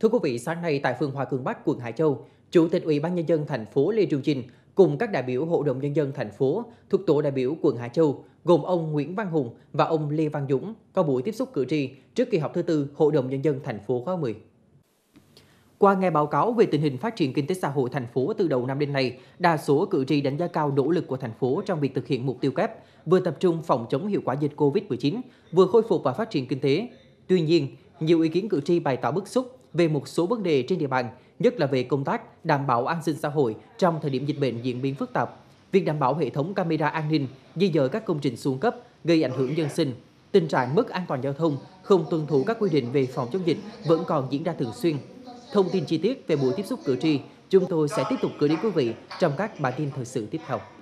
Thưa quý vị, sáng nay tại phường Hòa Cường Bắc, quận Hải Châu, Chủ tịch Ủy ban nhân dân thành phố Lê Trường Chinh cùng các đại biểu Hội đồng nhân dân thành phố thuộc tổ đại biểu quận Hải Châu gồm ông Nguyễn Văn Hùng và ông Lê Văn Dũng có buổi tiếp xúc cử tri trước kỳ họp thứ tư Hội đồng nhân dân thành phố khóa 10. Qua nghe báo cáo về tình hình phát triển kinh tế xã hội thành phố từ đầu năm đến nay, đa số cử tri đánh giá cao nỗ lực của thành phố trong việc thực hiện mục tiêu kép, vừa tập trung phòng chống hiệu quả dịch COVID-19, vừa khôi phục và phát triển kinh tế. Tuy nhiên, nhiều ý kiến cử tri bày tỏ bức xúc về một số vấn đề trên địa bàn, nhất là về công tác đảm bảo an sinh xã hội trong thời điểm dịch bệnh diễn biến phức tạp. Việc đảm bảo hệ thống camera an ninh, di dời các công trình xuống cấp gây ảnh hưởng dân sinh, tình trạng mất an toàn giao thông, không tuân thủ các quy định về phòng chống dịch vẫn còn diễn ra thường xuyên. Thông tin chi tiết về buổi tiếp xúc cử tri, chúng tôi sẽ tiếp tục gửi đến quý vị trong các bản tin thời sự tiếp theo.